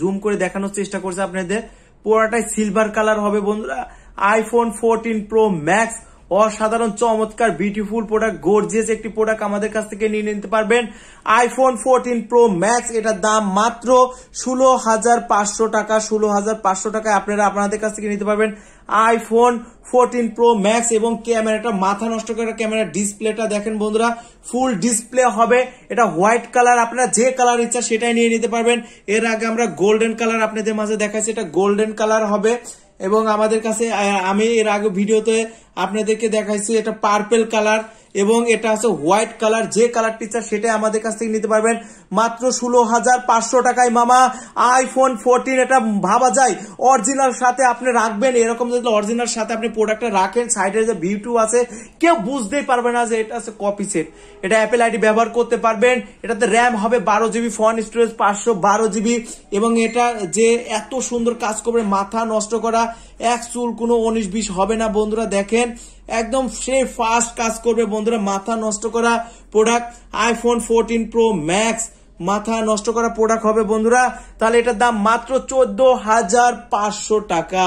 zoom করে দেখানোর চেষ্টা করছে আপনাদের পুরাটাই সিলভার কালার হবে বন্ধুরা আইফোন ফোরটিন প্রো ম্যাক্স অসাধারণ চমৎকার বিউটিফুল প্রোডাক্ট গোর্জিয়াস একটি প্রোডাক্ট আমাদের কাছ থেকে নিয়ে নিতে পারবেন আইফোন ফোরটিন প্রো ম্যাক্স এটার দাম মাত্র ষোলো হাজার পাঁচশো টাকা ষোলো হাজার পাঁচশো টাকায় আপনারা আপনাদের কাছ থেকে নিতে পারবেন আইফোন ফোরটিন প্রো ম্যাক্স এবং ক্যামেরাটা মাথা নষ্ট করে ক্যামেরা ডিসপ্লেটা দেখেন বন্ধুরা ফুল ডিসপ্লে হবে এটা হোয়াইট কালার আপনারা যে কালার ইচ্ছা সেটাই নিয়ে নিতে পারবেন এর আগে আমরা গোল্ডেন কালার আপনাদের মাঝে দেখাচ্ছি এটা গোল্ডেন কালার হবে এবং আমাদের কাছে আমি এর আগে ভিডিওতে আপনাদেরকে দেখাইছি এটা পার্পেল কালার এবং এটা আছে হোয়াইট কালার যে কালারটি চান সেটাই আমাদের কাছ থেকে নিতে পারবেন মাত্র ষোলো হাজার পাঁচশো টাকায় মামা আইফোন ফোরটিন এটা ভাবা যায় অরিজিনাল সাথে আপনি রাখবেন এরকম যদি অরিজিনাল সাথে আপনি প্রোডাক্টটা রাখেন সাইডে যে ভিউ আছে কেউ বুঝতেই পারবে না যে এটা আছে কপি সেট এটা অ্যাপেল আইডি ব্যবহার করতে পারবেন এটাতে র্যাম হবে বারো জিবি ফোন স্টোরেজ পাঁচশো বারো জিবি এবং এটা যে এত সুন্দর কাজ করবে মাথা নষ্ট করা এক চুল কোনো উনিশ বিশ হবে না বন্ধুরা দেখেন একদম সে ফাস্ট কাজ করবে বন্ধুরা মাথা নষ্ট করা product iPhone fourteen Pro Max মাথা নষ্ট করা প্রোডাক্ট হবে বন্ধুরা তাহলে এটার দাম মাত্র চোদ্দ হাজার পাঁচশো টাকা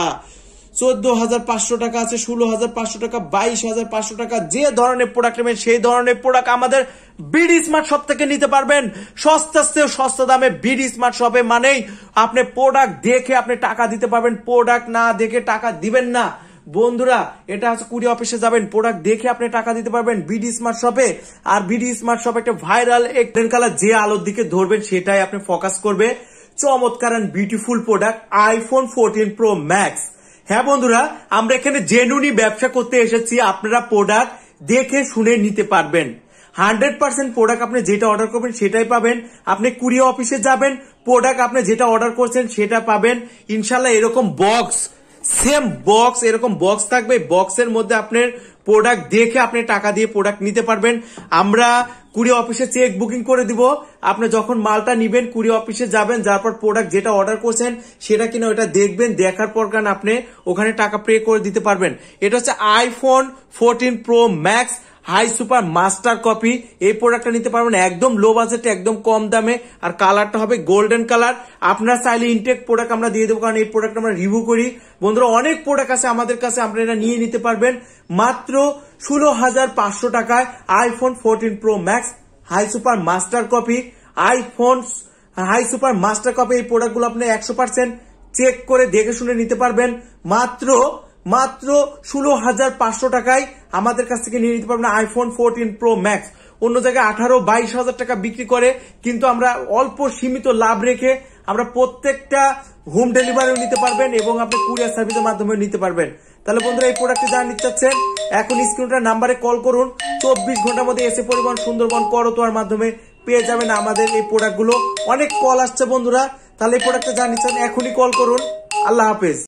চোদ্দ হাজার পাঁচশো টাকা আছে ষোলো হাজার পাঁচশো টাকা বাইশ হাজার পাঁচশো টাকা যে ধরনের প্রোডাক্ট নেবেন সেই ধরনের প্রোডাক্ট আমাদের বিডি স্মার্ট শপ থেকে নিতে পারবেন সস্তাতে সস্তা দামে বিডি স্মার্ট শপে মানেই আপনি প্রোডাক্ট দেখে আপনি টাকা দিতে পারবেন প্রোডাক্ট না দেখে টাকা দিবেন না বন্ধুরা এটা হচ্ছে কুড়ি অফিসে যাবেন প্রোডাক্ট দেখে আপনি টাকা দিতে পারবেন বিডি স্মার্ট শপে আর বিডি স্মার্ট শপে একটা ভাইরাল একটেন কালার যে আলোর দিকে ধরবেন সেটাই আপনি ফোকাস করবে চমৎকার beautiful product iPhone fourteen Pro Max হ্যাঁ বন্ধুরা আমরা এখানে জেনুনি ব্যবসা করতে এসেছি আপনারা প্রোডাক্ট দেখে শুনে নিতে পারবেন হান্ড্রেড পার্সেন্ট প্রোডাক্ট আপনি যেটা অর্ডার করবেন সেটাই পাবেন আপনি কুড়ি অফিসে যাবেন প্রোডাক্ট আপনি যেটা অর্ডার করছেন সেটা পাবেন ইনশাল্লাহ এরকম বক্স সেম বক্স এরকম বক্স থাকবে বক্সের মধ্যে আপনার প্রোডাক্ট দেখে আপনি টাকা দিয়ে প্রোডাক্ট নিতে পারবেন আমরা কুড়ি অফিসে চেক বুকিং করে দিব আপনি যখন মালটা নিবেন কুড়ি অফিসে যাবেন যার পর প্রোডাক্ট যেটা অর্ডার করছেন সেটা কিনা ওটা দেখবেন দেখার পর কারণ আপনি ওখানে টাকা পে করে দিতে পারবেন এটা হচ্ছে iPhone fourteen Pro Max high super master copy এই প্রোডাক্টটা নিতে পারবেন একদম লো বাজেটে একদম কম দামে আর কালারটা হবে গোল্ডেন কালার আপনারা চাইলে ইনটেক প্রোডাক্ট আমরা দিয়ে দেবো কারণ এই প্রোডাক্ট আমরা রিভিউ করি বন্ধুরা অনেক প্রোডাক্ট আছে আমাদের কাছে আপনারা নিয়ে নিতে পারবেন মাত্র ষোলো হাজার পাঁচশো টাকায় iPhone fourteen Pro Max high super master copy iPhone high super master copy এই প্রোডাক্টগুলো আপনি একশো পার্সেন্ট চেক করে দেখে শুনে নিতে পারবেন মাত্র মাত্র ষোলো হাজার পাঁচশো টাকায় আমাদের কাছ থেকে নিয়ে নিতে পারবেন আইফোন ফোরটিন প্রো ম্যাক্স অন্য জায়গায় আঠারো বাইশ হাজার টাকা বিক্রি করে কিন্তু আমরা অল্প সীমিত লাভ রেখে আমরা প্রত্যেকটা হোম ডেলিভারিও নিতে পারবেন এবং আপনি কুরিয়ার সার্ভিসের মাধ্যমে নিতে পারবেন তাহলে বন্ধুরা এই প্রোডাক্টটি যারা নিতে চাচ্ছেন এখন স্ক্রিনটার নাম্বারে কল করুন চব্বিশ ঘন্টার মধ্যে এসে পরিবহন সুন্দরবন করতোয়ার মাধ্যমে পেয়ে যাবেন আমাদের এই প্রোডাক্টগুলো অনেক কল আসছে বন্ধুরা তাহলে এই প্রোডাক্টটা যারা নিচ্ছেন এখনই কল করুন আল্লাহ হাফেজ